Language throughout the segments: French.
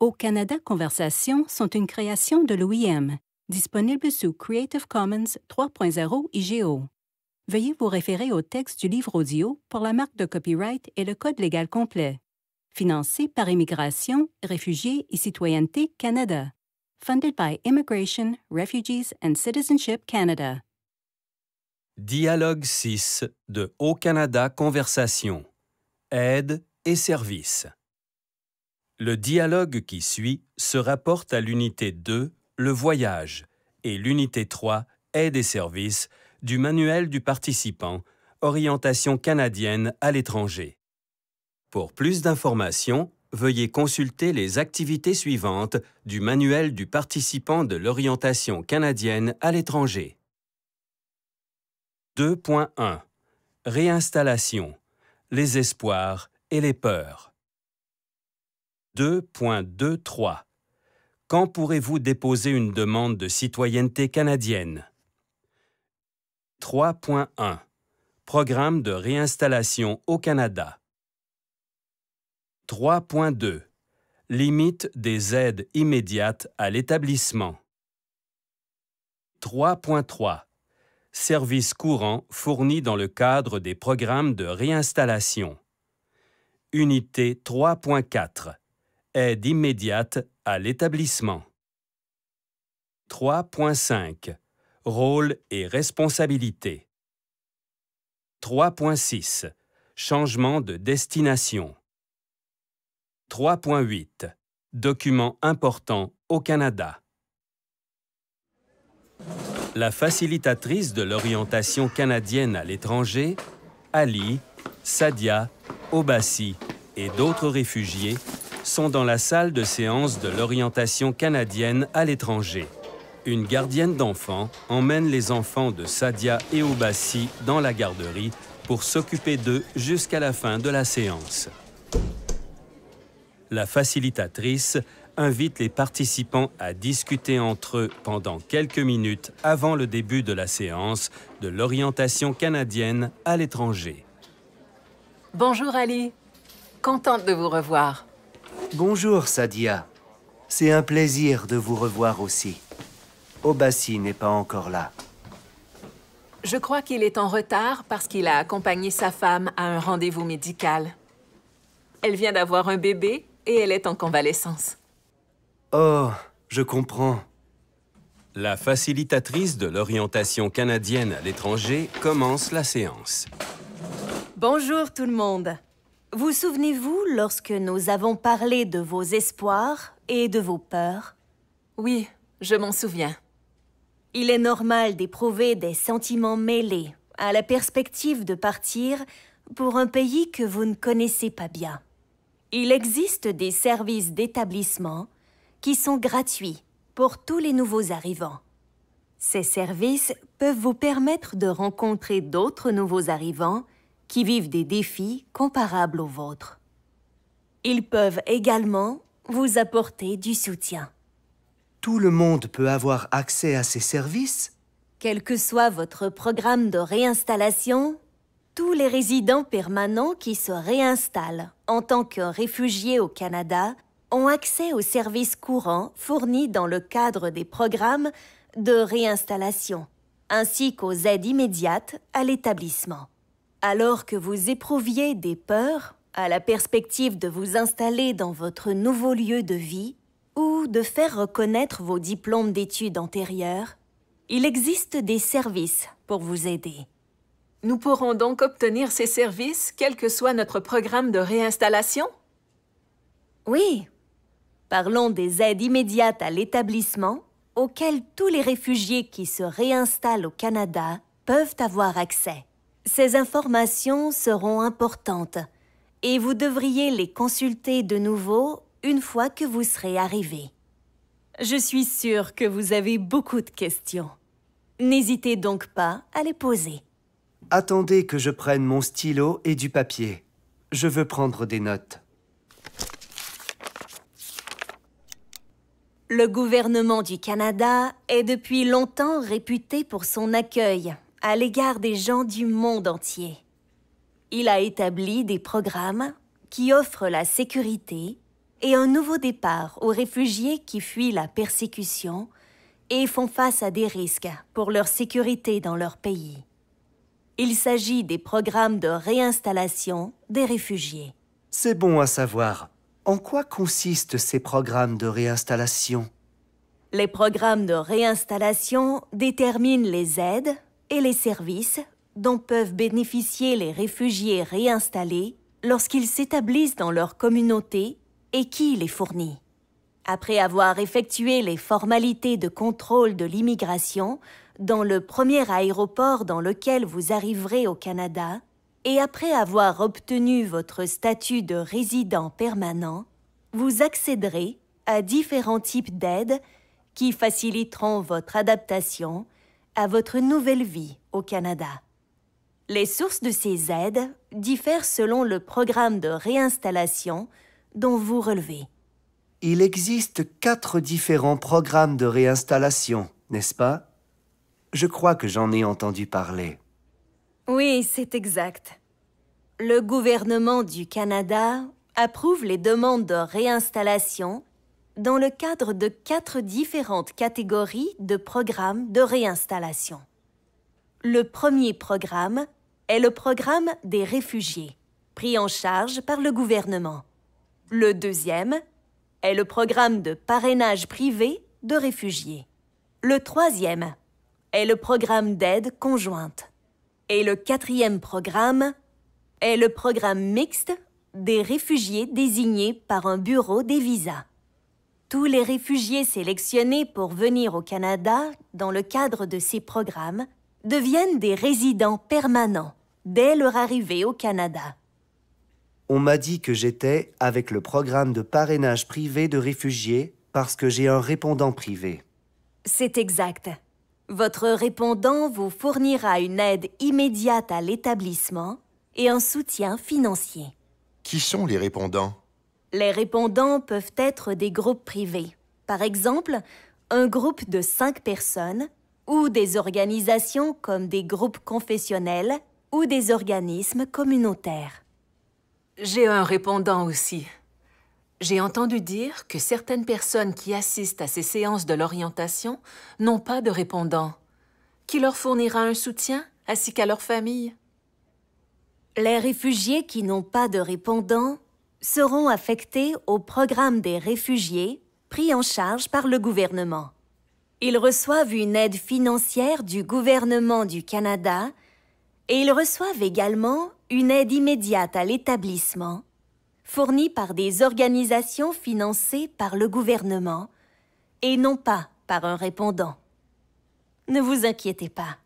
Au Canada Conversation sont une création de l'OIM, disponible sous Creative Commons 3.0 IGO. Veuillez vous référer au texte du livre audio pour la marque de copyright et le code légal complet. Financé par Immigration, Réfugiés et Citoyenneté Canada. Funded by Immigration, Refugees and Citizenship Canada. Dialogue 6 de Au canada Conversation. Aide et services. Le dialogue qui suit se rapporte à l'unité 2, le voyage, et l'unité 3, aide et services, du manuel du participant, orientation canadienne à l'étranger. Pour plus d'informations, veuillez consulter les activités suivantes du manuel du participant de l'orientation canadienne à l'étranger. 2.1 Réinstallation, les espoirs et les peurs. 2.23 Quand pourrez-vous déposer une demande de citoyenneté canadienne 3.1 Programme de réinstallation au Canada 3.2 Limite des aides immédiates à l'établissement 3.3 Services courants fournis dans le cadre des programmes de réinstallation Unité 3.4 Aide immédiate à l'établissement. 3.5 Rôle et responsabilité 3.6 Changement de destination 3.8 Documents importants au Canada La facilitatrice de l'orientation canadienne à l'étranger, Ali, Sadia, Obassi et d'autres réfugiés sont dans la salle de séance de l'orientation canadienne à l'étranger. Une gardienne d'enfants emmène les enfants de Sadia et Obassi dans la garderie pour s'occuper d'eux jusqu'à la fin de la séance. La facilitatrice invite les participants à discuter entre eux pendant quelques minutes avant le début de la séance de l'orientation canadienne à l'étranger. Bonjour Ali, contente de vous revoir. Bonjour, Sadia. C'est un plaisir de vous revoir aussi. Obassi n'est pas encore là. Je crois qu'il est en retard parce qu'il a accompagné sa femme à un rendez-vous médical. Elle vient d'avoir un bébé et elle est en convalescence. Oh, je comprends. La facilitatrice de l'orientation canadienne à l'étranger commence la séance. Bonjour tout le monde. Vous souvenez-vous lorsque nous avons parlé de vos espoirs et de vos peurs Oui, je m'en souviens. Il est normal d'éprouver des sentiments mêlés à la perspective de partir pour un pays que vous ne connaissez pas bien. Il existe des services d'établissement qui sont gratuits pour tous les nouveaux arrivants. Ces services peuvent vous permettre de rencontrer d'autres nouveaux arrivants qui vivent des défis comparables aux vôtres. Ils peuvent également vous apporter du soutien. Tout le monde peut avoir accès à ces services Quel que soit votre programme de réinstallation, tous les résidents permanents qui se réinstallent en tant que réfugiés au Canada ont accès aux services courants fournis dans le cadre des programmes de réinstallation, ainsi qu'aux aides immédiates à l'établissement. Alors que vous éprouviez des peurs à la perspective de vous installer dans votre nouveau lieu de vie ou de faire reconnaître vos diplômes d'études antérieures, il existe des services pour vous aider. Nous pourrons donc obtenir ces services, quel que soit notre programme de réinstallation Oui. Parlons des aides immédiates à l'établissement auxquelles tous les réfugiés qui se réinstallent au Canada peuvent avoir accès. Ces informations seront importantes et vous devriez les consulter de nouveau une fois que vous serez arrivé. Je suis sûre que vous avez beaucoup de questions. N'hésitez donc pas à les poser. Attendez que je prenne mon stylo et du papier. Je veux prendre des notes. Le gouvernement du Canada est depuis longtemps réputé pour son accueil à l'égard des gens du monde entier. Il a établi des programmes qui offrent la sécurité et un nouveau départ aux réfugiés qui fuient la persécution et font face à des risques pour leur sécurité dans leur pays. Il s'agit des programmes de réinstallation des réfugiés. C'est bon à savoir. En quoi consistent ces programmes de réinstallation Les programmes de réinstallation déterminent les aides et les services dont peuvent bénéficier les réfugiés réinstallés lorsqu'ils s'établissent dans leur communauté et qui les fournit. Après avoir effectué les formalités de contrôle de l'immigration dans le premier aéroport dans lequel vous arriverez au Canada, et après avoir obtenu votre statut de résident permanent, vous accéderez à différents types d'aides qui faciliteront votre adaptation à votre nouvelle vie au Canada. Les sources de ces aides diffèrent selon le programme de réinstallation dont vous relevez. Il existe quatre différents programmes de réinstallation, n'est-ce pas Je crois que j'en ai entendu parler. Oui, c'est exact. Le gouvernement du Canada approuve les demandes de réinstallation dans le cadre de quatre différentes catégories de programmes de réinstallation. Le premier programme est le programme des réfugiés, pris en charge par le gouvernement. Le deuxième est le programme de parrainage privé de réfugiés. Le troisième est le programme d'aide conjointe. Et le quatrième programme est le programme mixte des réfugiés désignés par un bureau des visas. Tous les réfugiés sélectionnés pour venir au Canada dans le cadre de ces programmes deviennent des résidents permanents dès leur arrivée au Canada. On m'a dit que j'étais avec le programme de parrainage privé de réfugiés parce que j'ai un répondant privé. C'est exact. Votre répondant vous fournira une aide immédiate à l'établissement et un soutien financier. Qui sont les répondants les répondants peuvent être des groupes privés. Par exemple, un groupe de cinq personnes ou des organisations comme des groupes confessionnels ou des organismes communautaires. J'ai un répondant aussi. J'ai entendu dire que certaines personnes qui assistent à ces séances de l'orientation n'ont pas de répondant. Qui leur fournira un soutien ainsi qu'à leur famille? Les réfugiés qui n'ont pas de répondant seront affectés au programme des réfugiés pris en charge par le gouvernement. Ils reçoivent une aide financière du gouvernement du Canada et ils reçoivent également une aide immédiate à l'établissement fournie par des organisations financées par le gouvernement et non pas par un répondant. Ne vous inquiétez pas.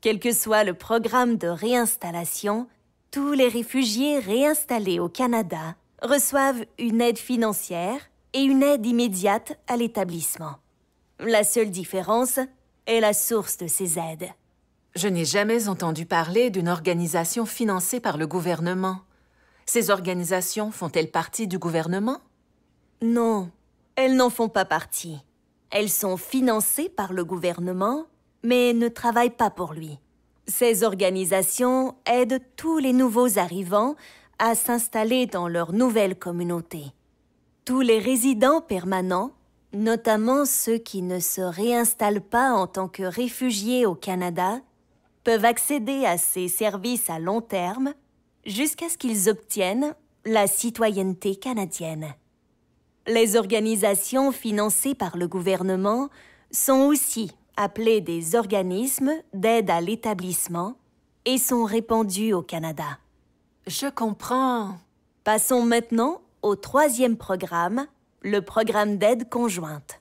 Quel que soit le programme de réinstallation, tous les réfugiés réinstallés au Canada reçoivent une aide financière et une aide immédiate à l'établissement. La seule différence est la source de ces aides. Je n'ai jamais entendu parler d'une organisation financée par le gouvernement. Ces organisations font-elles partie du gouvernement Non, elles n'en font pas partie. Elles sont financées par le gouvernement, mais ne travaillent pas pour lui. Ces organisations aident tous les nouveaux arrivants à s'installer dans leur nouvelle communauté. Tous les résidents permanents, notamment ceux qui ne se réinstallent pas en tant que réfugiés au Canada, peuvent accéder à ces services à long terme jusqu'à ce qu'ils obtiennent la citoyenneté canadienne. Les organisations financées par le gouvernement sont aussi appelées des organismes d'aide à l'établissement et sont répandues au Canada. Je comprends. Passons maintenant au troisième programme, le programme d'aide conjointe.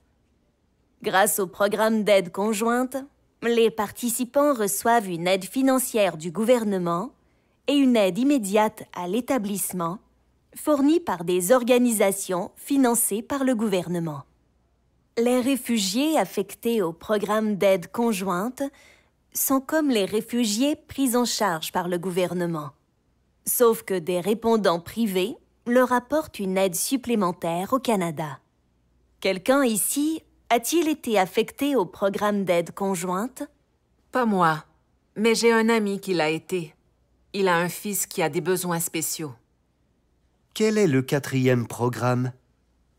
Grâce au programme d'aide conjointe, les participants reçoivent une aide financière du gouvernement et une aide immédiate à l'établissement fournie par des organisations financées par le gouvernement. Les réfugiés affectés au programme d'aide conjointe sont comme les réfugiés pris en charge par le gouvernement sauf que des répondants privés leur apportent une aide supplémentaire au Canada. Quelqu'un ici a-t-il été affecté au programme d'aide conjointe Pas moi, mais j'ai un ami qui l'a été. Il a un fils qui a des besoins spéciaux. Quel est le quatrième programme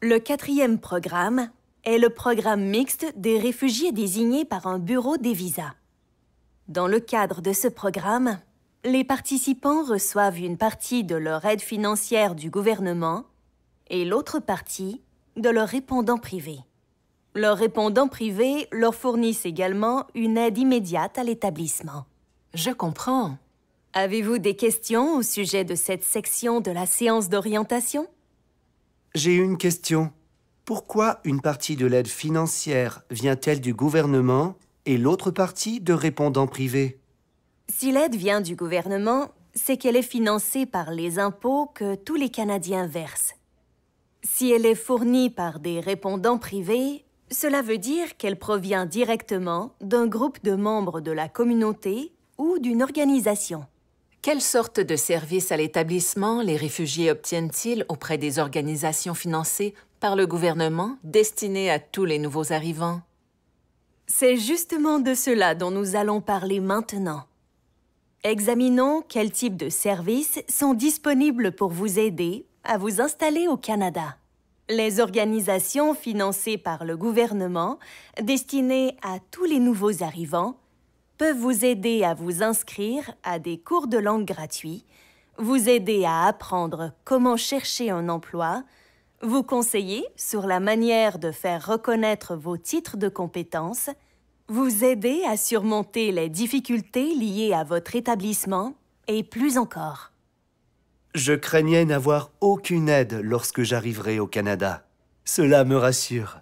Le quatrième programme est le programme mixte des réfugiés désignés par un bureau des visas. Dans le cadre de ce programme, les participants reçoivent une partie de leur aide financière du gouvernement et l'autre partie de leur répondant privé. Leurs répondants privés leur fournissent également une aide immédiate à l'établissement. Je comprends. Avez-vous des questions au sujet de cette section de la séance d'orientation J'ai une question. Pourquoi une partie de l'aide financière vient-elle du gouvernement et l'autre partie de répondants privés si l'aide vient du gouvernement, c'est qu'elle est financée par les impôts que tous les Canadiens versent. Si elle est fournie par des répondants privés, cela veut dire qu'elle provient directement d'un groupe de membres de la communauté ou d'une organisation. Quelle sorte de services à l'établissement les réfugiés obtiennent-ils auprès des organisations financées par le gouvernement destinées à tous les nouveaux arrivants? C'est justement de cela dont nous allons parler maintenant. Examinons quels types de services sont disponibles pour vous aider à vous installer au Canada. Les organisations financées par le gouvernement, destinées à tous les nouveaux arrivants, peuvent vous aider à vous inscrire à des cours de langue gratuits, vous aider à apprendre comment chercher un emploi, vous conseiller sur la manière de faire reconnaître vos titres de compétences, vous aider à surmonter les difficultés liées à votre établissement et plus encore. Je craignais n'avoir aucune aide lorsque j'arriverai au Canada. Cela me rassure.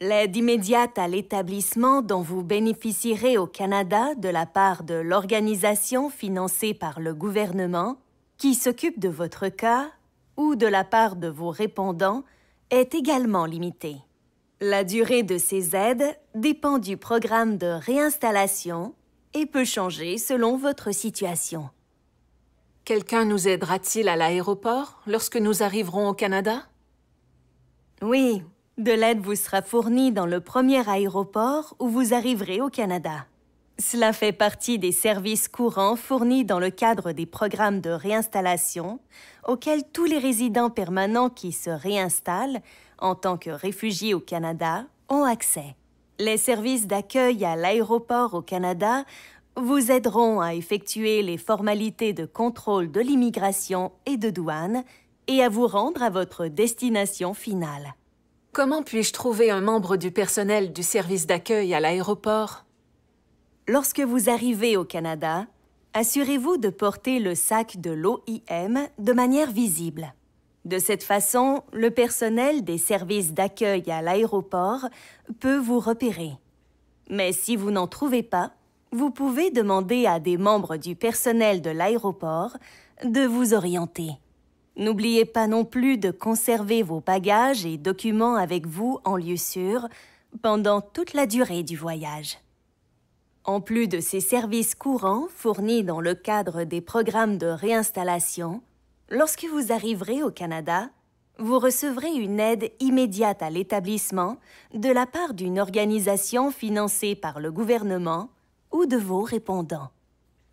L'aide immédiate à l'établissement dont vous bénéficierez au Canada de la part de l'organisation financée par le gouvernement qui s'occupe de votre cas ou de la part de vos répondants est également limitée. La durée de ces aides dépend du programme de réinstallation et peut changer selon votre situation. Quelqu'un nous aidera-t-il à l'aéroport lorsque nous arriverons au Canada Oui, de l'aide vous sera fournie dans le premier aéroport où vous arriverez au Canada. Cela fait partie des services courants fournis dans le cadre des programmes de réinstallation auxquels tous les résidents permanents qui se réinstallent en tant que réfugiés au Canada ont accès. Les services d'accueil à l'aéroport au Canada vous aideront à effectuer les formalités de contrôle de l'immigration et de douane et à vous rendre à votre destination finale. Comment puis-je trouver un membre du personnel du service d'accueil à l'aéroport? Lorsque vous arrivez au Canada, assurez-vous de porter le sac de l'OIM de manière visible. De cette façon, le personnel des services d'accueil à l'aéroport peut vous repérer. Mais si vous n'en trouvez pas, vous pouvez demander à des membres du personnel de l'aéroport de vous orienter. N'oubliez pas non plus de conserver vos bagages et documents avec vous en lieu sûr pendant toute la durée du voyage. En plus de ces services courants fournis dans le cadre des programmes de réinstallation, Lorsque vous arriverez au Canada, vous recevrez une aide immédiate à l'établissement de la part d'une organisation financée par le gouvernement ou de vos répondants.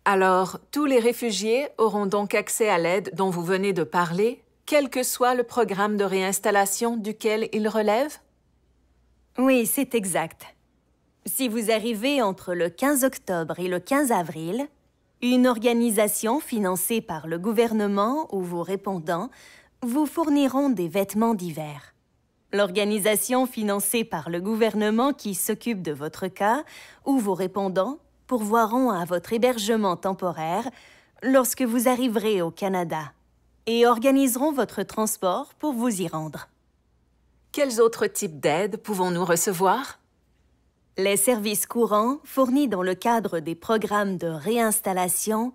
Alors, tous les réfugiés auront donc accès à l'aide dont vous venez de parler, quel que soit le programme de réinstallation duquel ils relèvent Oui, c'est exact. Si vous arrivez entre le 15 octobre et le 15 avril, une organisation financée par le gouvernement ou vos répondants vous fourniront des vêtements d'hiver. L'organisation financée par le gouvernement qui s'occupe de votre cas ou vos répondants pourvoiront à votre hébergement temporaire lorsque vous arriverez au Canada et organiseront votre transport pour vous y rendre. Quels autres types d'aides pouvons-nous recevoir? Les services courants fournis dans le cadre des programmes de réinstallation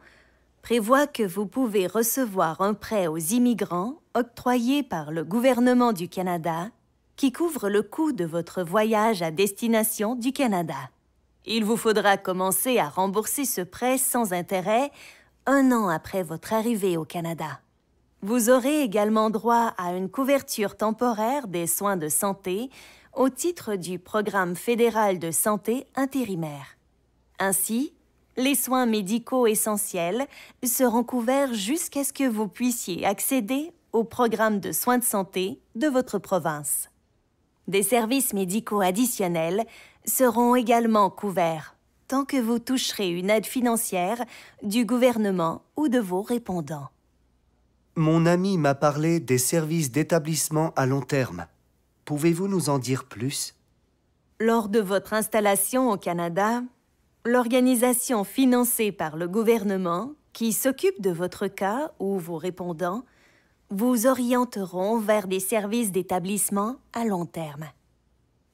prévoient que vous pouvez recevoir un prêt aux immigrants octroyé par le gouvernement du Canada qui couvre le coût de votre voyage à destination du Canada. Il vous faudra commencer à rembourser ce prêt sans intérêt un an après votre arrivée au Canada. Vous aurez également droit à une couverture temporaire des soins de santé au titre du Programme fédéral de santé intérimaire. Ainsi, les soins médicaux essentiels seront couverts jusqu'à ce que vous puissiez accéder au programme de soins de santé de votre province. Des services médicaux additionnels seront également couverts tant que vous toucherez une aide financière du gouvernement ou de vos répondants. Mon ami m'a parlé des services d'établissement à long terme. Pouvez-vous nous en dire plus Lors de votre installation au Canada, l'organisation financée par le gouvernement qui s'occupe de votre cas ou vos répondants vous orienteront vers des services d'établissement à long terme.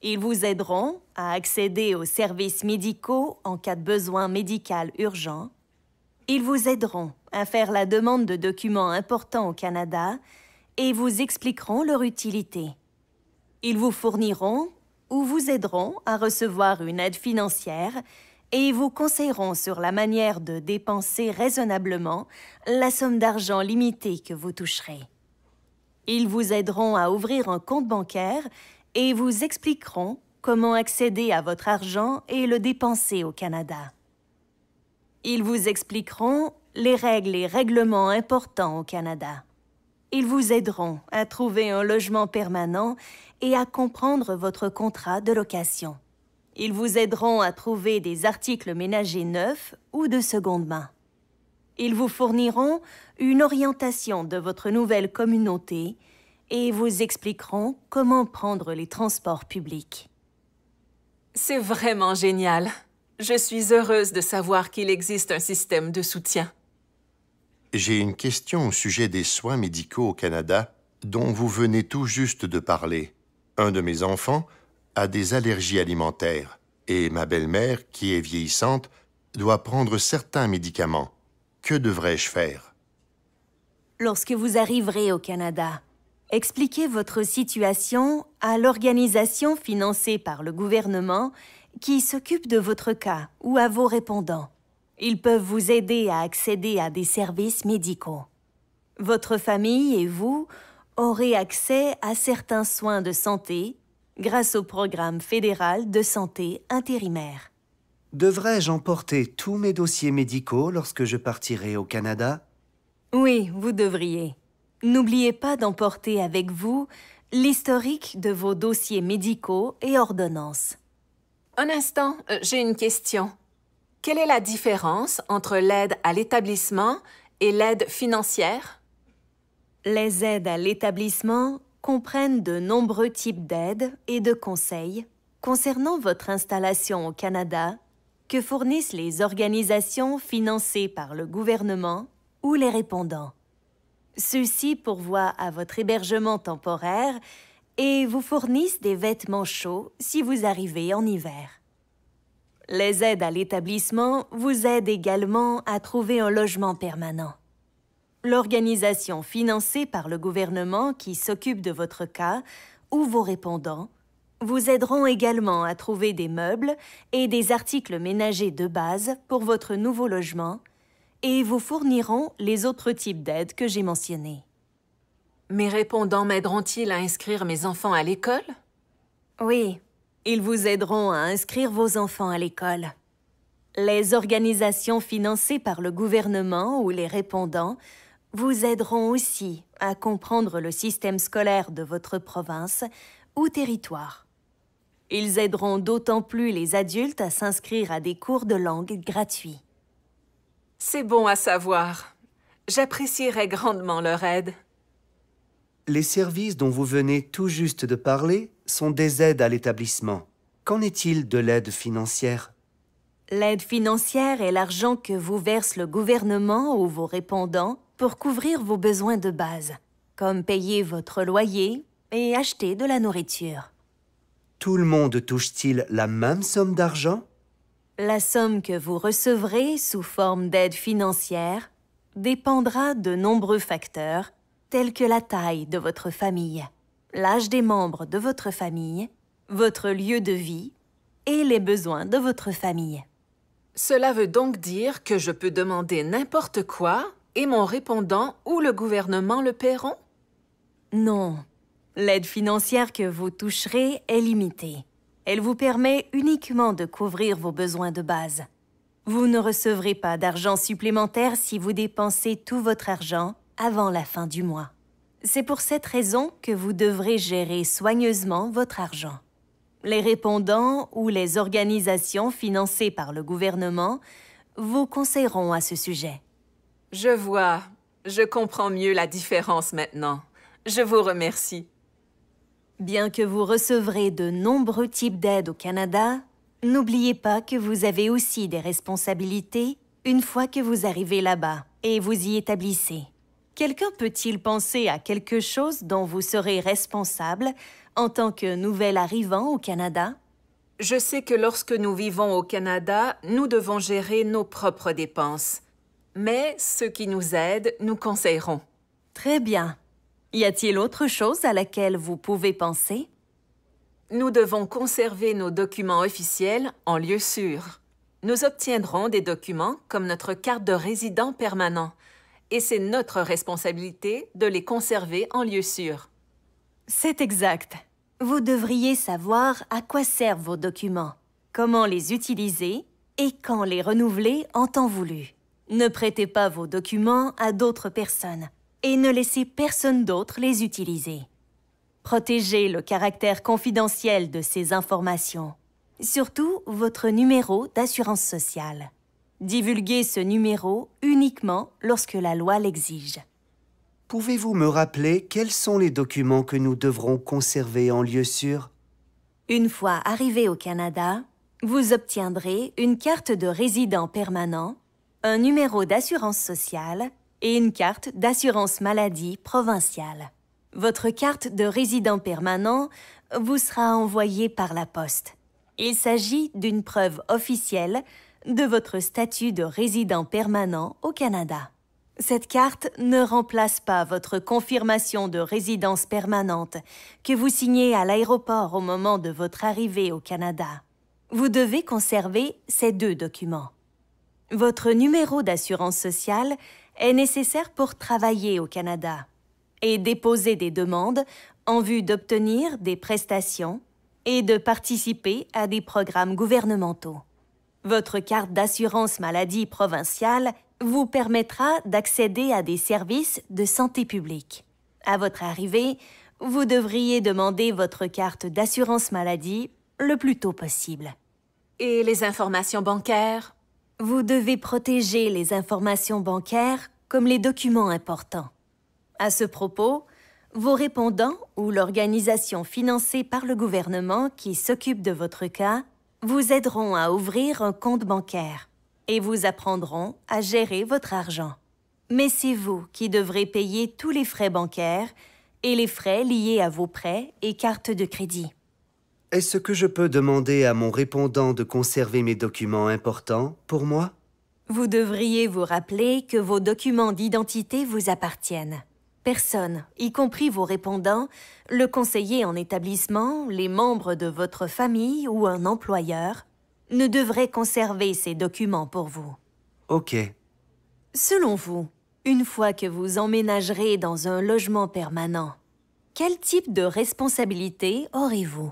Ils vous aideront à accéder aux services médicaux en cas de besoin médical urgent. Ils vous aideront à faire la demande de documents importants au Canada et vous expliqueront leur utilité. Ils vous fourniront ou vous aideront à recevoir une aide financière et vous conseilleront sur la manière de dépenser raisonnablement la somme d'argent limitée que vous toucherez. Ils vous aideront à ouvrir un compte bancaire et vous expliqueront comment accéder à votre argent et le dépenser au Canada. Ils vous expliqueront les règles et règlements importants au Canada. Ils vous aideront à trouver un logement permanent et à comprendre votre contrat de location. Ils vous aideront à trouver des articles ménagers neufs ou de seconde main. Ils vous fourniront une orientation de votre nouvelle communauté et vous expliqueront comment prendre les transports publics. C'est vraiment génial. Je suis heureuse de savoir qu'il existe un système de soutien. J'ai une question au sujet des soins médicaux au Canada dont vous venez tout juste de parler. Un de mes enfants a des allergies alimentaires et ma belle-mère, qui est vieillissante, doit prendre certains médicaments. Que devrais-je faire Lorsque vous arriverez au Canada, expliquez votre situation à l'organisation financée par le gouvernement qui s'occupe de votre cas ou à vos répondants. Ils peuvent vous aider à accéder à des services médicaux. Votre famille et vous aurez accès à certains soins de santé grâce au programme fédéral de santé intérimaire. Devrais-je emporter tous mes dossiers médicaux lorsque je partirai au Canada Oui, vous devriez. N'oubliez pas d'emporter avec vous l'historique de vos dossiers médicaux et ordonnances. Un instant, euh, j'ai une question. Quelle est la différence entre l'aide à l'établissement et l'aide financière? Les aides à l'établissement comprennent de nombreux types d'aides et de conseils concernant votre installation au Canada que fournissent les organisations financées par le gouvernement ou les répondants. Ceux-ci pourvoient à votre hébergement temporaire et vous fournissent des vêtements chauds si vous arrivez en hiver. Les aides à l'établissement vous aident également à trouver un logement permanent. L'organisation financée par le gouvernement qui s'occupe de votre cas ou vos répondants vous aideront également à trouver des meubles et des articles ménagers de base pour votre nouveau logement et vous fourniront les autres types d'aides que j'ai mentionnés. Mes répondants m'aideront-ils à inscrire mes enfants à l'école Oui, ils vous aideront à inscrire vos enfants à l'école. Les organisations financées par le gouvernement ou les répondants vous aideront aussi à comprendre le système scolaire de votre province ou territoire. Ils aideront d'autant plus les adultes à s'inscrire à des cours de langue gratuits. C'est bon à savoir. J'apprécierais grandement leur aide. Les services dont vous venez tout juste de parler sont des aides à l'établissement. Qu'en est-il de l'aide financière L'aide financière est l'argent que vous verse le gouvernement ou vos répondants pour couvrir vos besoins de base, comme payer votre loyer et acheter de la nourriture. Tout le monde touche-t-il la même somme d'argent La somme que vous recevrez sous forme d'aide financière dépendra de nombreux facteurs, tels que la taille de votre famille l'âge des membres de votre famille, votre lieu de vie et les besoins de votre famille. Cela veut donc dire que je peux demander n'importe quoi et mon répondant ou le gouvernement le paieront Non. L'aide financière que vous toucherez est limitée. Elle vous permet uniquement de couvrir vos besoins de base. Vous ne recevrez pas d'argent supplémentaire si vous dépensez tout votre argent avant la fin du mois. C'est pour cette raison que vous devrez gérer soigneusement votre argent. Les répondants ou les organisations financées par le gouvernement vous conseilleront à ce sujet. Je vois. Je comprends mieux la différence maintenant. Je vous remercie. Bien que vous recevrez de nombreux types d'aide au Canada, n'oubliez pas que vous avez aussi des responsabilités une fois que vous arrivez là-bas et vous y établissez. Quelqu'un peut-il penser à quelque chose dont vous serez responsable en tant que nouvel arrivant au Canada Je sais que lorsque nous vivons au Canada, nous devons gérer nos propres dépenses. Mais ceux qui nous aident nous conseilleront. Très bien. Y a-t-il autre chose à laquelle vous pouvez penser Nous devons conserver nos documents officiels en lieu sûr. Nous obtiendrons des documents comme notre carte de résident permanent et c'est notre responsabilité de les conserver en lieu sûr. C'est exact. Vous devriez savoir à quoi servent vos documents, comment les utiliser et quand les renouveler en temps voulu. Ne prêtez pas vos documents à d'autres personnes et ne laissez personne d'autre les utiliser. Protégez le caractère confidentiel de ces informations, surtout votre numéro d'assurance sociale. Divulguer ce numéro uniquement lorsque la loi l'exige. Pouvez-vous me rappeler quels sont les documents que nous devrons conserver en lieu sûr Une fois arrivé au Canada, vous obtiendrez une carte de résident permanent, un numéro d'assurance sociale et une carte d'assurance maladie provinciale. Votre carte de résident permanent vous sera envoyée par la poste. Il s'agit d'une preuve officielle de votre statut de résident permanent au Canada. Cette carte ne remplace pas votre confirmation de résidence permanente que vous signez à l'aéroport au moment de votre arrivée au Canada. Vous devez conserver ces deux documents. Votre numéro d'assurance sociale est nécessaire pour travailler au Canada et déposer des demandes en vue d'obtenir des prestations et de participer à des programmes gouvernementaux. Votre carte d'assurance maladie provinciale vous permettra d'accéder à des services de santé publique. À votre arrivée, vous devriez demander votre carte d'assurance maladie le plus tôt possible. Et les informations bancaires Vous devez protéger les informations bancaires comme les documents importants. À ce propos, vos répondants ou l'organisation financée par le gouvernement qui s'occupe de votre cas vous aideront à ouvrir un compte bancaire et vous apprendront à gérer votre argent. Mais c'est vous qui devrez payer tous les frais bancaires et les frais liés à vos prêts et cartes de crédit. Est-ce que je peux demander à mon répondant de conserver mes documents importants pour moi Vous devriez vous rappeler que vos documents d'identité vous appartiennent personne, y compris vos répondants, le conseiller en établissement, les membres de votre famille ou un employeur, ne devrait conserver ces documents pour vous. Ok. Selon vous, une fois que vous emménagerez dans un logement permanent, quel type de responsabilité aurez-vous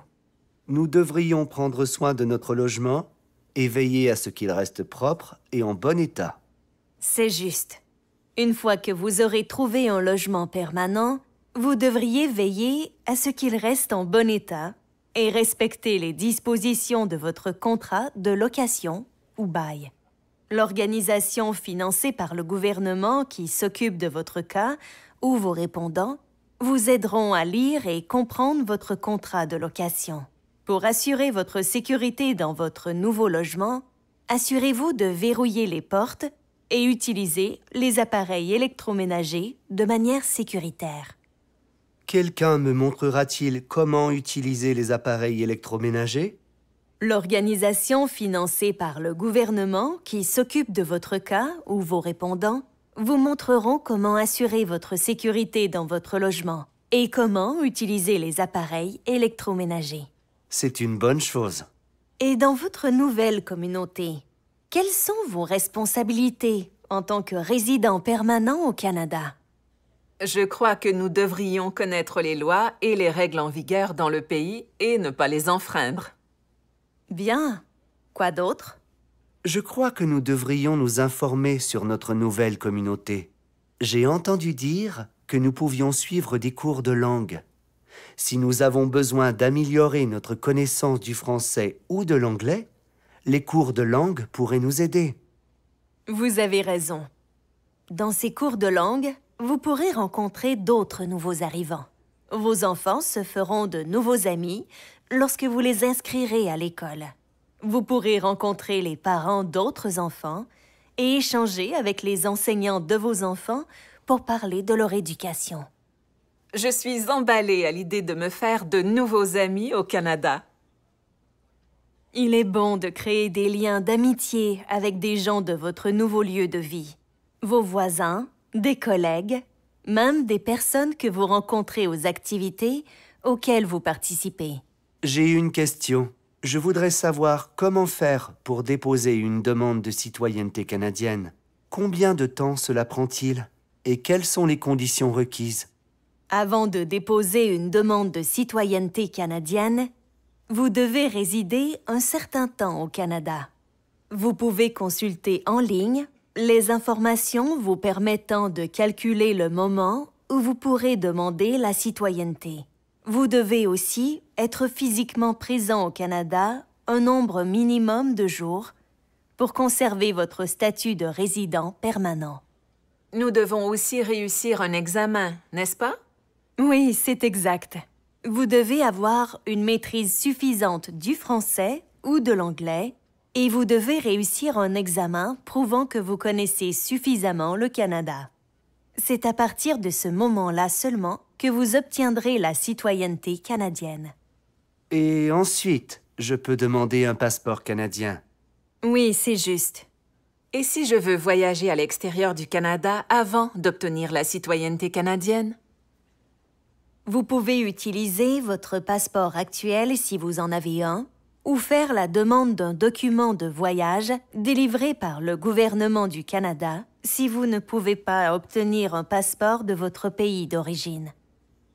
Nous devrions prendre soin de notre logement et veiller à ce qu'il reste propre et en bon état. C'est juste. Une fois que vous aurez trouvé un logement permanent, vous devriez veiller à ce qu'il reste en bon état et respecter les dispositions de votre contrat de location ou bail. L'organisation financée par le gouvernement qui s'occupe de votre cas ou vos répondants vous aideront à lire et comprendre votre contrat de location. Pour assurer votre sécurité dans votre nouveau logement, assurez-vous de verrouiller les portes et utiliser les appareils électroménagers de manière sécuritaire. Quelqu'un me montrera-t-il comment utiliser les appareils électroménagers L'organisation financée par le gouvernement qui s'occupe de votre cas ou vos répondants vous montreront comment assurer votre sécurité dans votre logement et comment utiliser les appareils électroménagers. C'est une bonne chose. Et dans votre nouvelle communauté, quelles sont vos responsabilités en tant que résident permanent au Canada Je crois que nous devrions connaître les lois et les règles en vigueur dans le pays et ne pas les enfreindre. Bien. Quoi d'autre Je crois que nous devrions nous informer sur notre nouvelle communauté. J'ai entendu dire que nous pouvions suivre des cours de langue. Si nous avons besoin d'améliorer notre connaissance du français ou de l'anglais, les cours de langue pourraient nous aider. Vous avez raison. Dans ces cours de langue, vous pourrez rencontrer d'autres nouveaux arrivants. Vos enfants se feront de nouveaux amis lorsque vous les inscrirez à l'école. Vous pourrez rencontrer les parents d'autres enfants et échanger avec les enseignants de vos enfants pour parler de leur éducation. Je suis emballée à l'idée de me faire de nouveaux amis au Canada. Il est bon de créer des liens d'amitié avec des gens de votre nouveau lieu de vie. Vos voisins, des collègues, même des personnes que vous rencontrez aux activités auxquelles vous participez. J'ai une question. Je voudrais savoir comment faire pour déposer une demande de citoyenneté canadienne. Combien de temps cela prend-il et quelles sont les conditions requises Avant de déposer une demande de citoyenneté canadienne, vous devez résider un certain temps au Canada. Vous pouvez consulter en ligne les informations vous permettant de calculer le moment où vous pourrez demander la citoyenneté. Vous devez aussi être physiquement présent au Canada un nombre minimum de jours pour conserver votre statut de résident permanent. Nous devons aussi réussir un examen, n'est-ce pas? Oui, c'est exact. Vous devez avoir une maîtrise suffisante du français ou de l'anglais et vous devez réussir un examen prouvant que vous connaissez suffisamment le Canada. C'est à partir de ce moment-là seulement que vous obtiendrez la citoyenneté canadienne. Et ensuite, je peux demander un passeport canadien. Oui, c'est juste. Et si je veux voyager à l'extérieur du Canada avant d'obtenir la citoyenneté canadienne vous pouvez utiliser votre passeport actuel si vous en avez un ou faire la demande d'un document de voyage délivré par le gouvernement du Canada si vous ne pouvez pas obtenir un passeport de votre pays d'origine.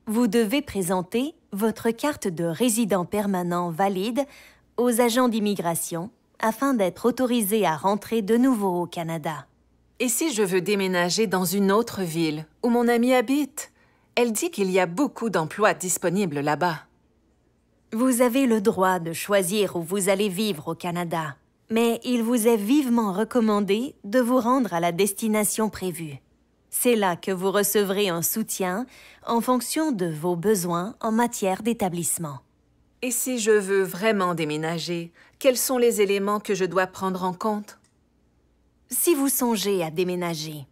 Vous devez présenter votre carte de résident permanent valide aux agents d'immigration afin d'être autorisé à rentrer de nouveau au Canada. Et si je veux déménager dans une autre ville où mon ami habite elle dit qu'il y a beaucoup d'emplois disponibles là-bas. Vous avez le droit de choisir où vous allez vivre au Canada, mais il vous est vivement recommandé de vous rendre à la destination prévue. C'est là que vous recevrez un soutien en fonction de vos besoins en matière d'établissement. Et si je veux vraiment déménager, quels sont les éléments que je dois prendre en compte? Si vous songez à déménager,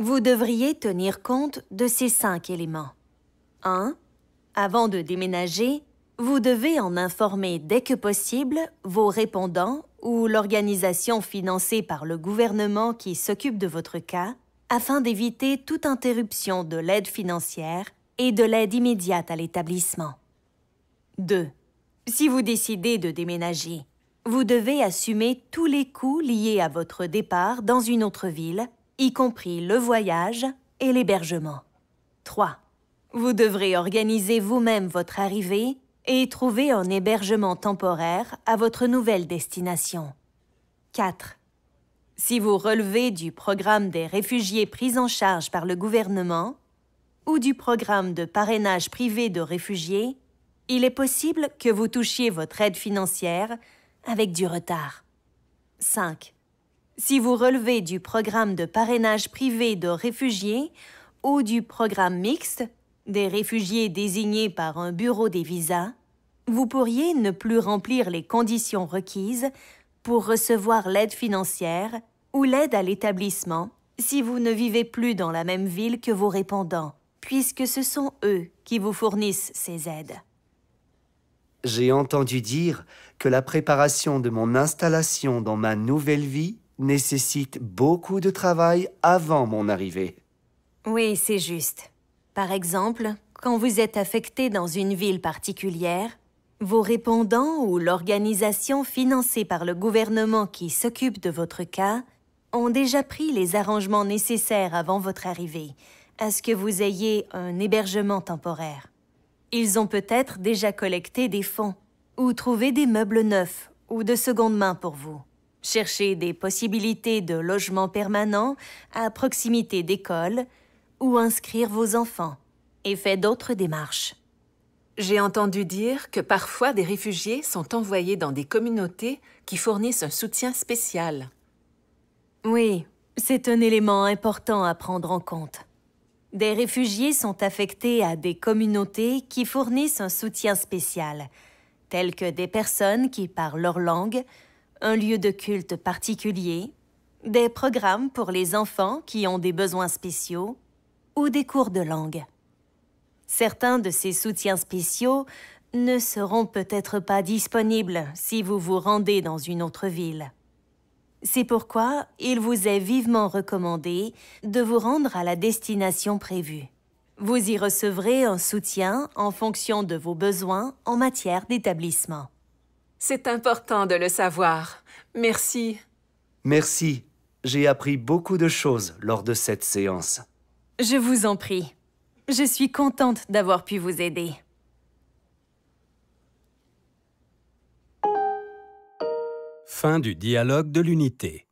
vous devriez tenir compte de ces cinq éléments. 1. Avant de déménager, vous devez en informer dès que possible vos répondants ou l'organisation financée par le gouvernement qui s'occupe de votre cas afin d'éviter toute interruption de l'aide financière et de l'aide immédiate à l'établissement. 2. Si vous décidez de déménager, vous devez assumer tous les coûts liés à votre départ dans une autre ville y compris le voyage et l'hébergement. 3. Vous devrez organiser vous-même votre arrivée et trouver un hébergement temporaire à votre nouvelle destination. 4. Si vous relevez du programme des réfugiés pris en charge par le gouvernement ou du programme de parrainage privé de réfugiés, il est possible que vous touchiez votre aide financière avec du retard. 5. Si vous relevez du programme de parrainage privé de réfugiés ou du programme mixte, des réfugiés désignés par un bureau des visas, vous pourriez ne plus remplir les conditions requises pour recevoir l'aide financière ou l'aide à l'établissement si vous ne vivez plus dans la même ville que vos répondants, puisque ce sont eux qui vous fournissent ces aides. J'ai entendu dire que la préparation de mon installation dans ma nouvelle vie nécessite beaucoup de travail avant mon arrivée. Oui, c'est juste. Par exemple, quand vous êtes affecté dans une ville particulière, vos répondants ou l'organisation financée par le gouvernement qui s'occupe de votre cas ont déjà pris les arrangements nécessaires avant votre arrivée, à ce que vous ayez un hébergement temporaire. Ils ont peut-être déjà collecté des fonds, ou trouvé des meubles neufs ou de seconde main pour vous. Cherchez des possibilités de logement permanent à proximité d'écoles ou inscrire vos enfants et faites d'autres démarches. J'ai entendu dire que parfois des réfugiés sont envoyés dans des communautés qui fournissent un soutien spécial. Oui, c'est un élément important à prendre en compte. Des réfugiés sont affectés à des communautés qui fournissent un soutien spécial, telles que des personnes qui, parlent leur langue, un lieu de culte particulier, des programmes pour les enfants qui ont des besoins spéciaux ou des cours de langue. Certains de ces soutiens spéciaux ne seront peut-être pas disponibles si vous vous rendez dans une autre ville. C'est pourquoi il vous est vivement recommandé de vous rendre à la destination prévue. Vous y recevrez un soutien en fonction de vos besoins en matière d'établissement. C'est important de le savoir. Merci. Merci. J'ai appris beaucoup de choses lors de cette séance. Je vous en prie. Je suis contente d'avoir pu vous aider. Fin du dialogue de l'unité.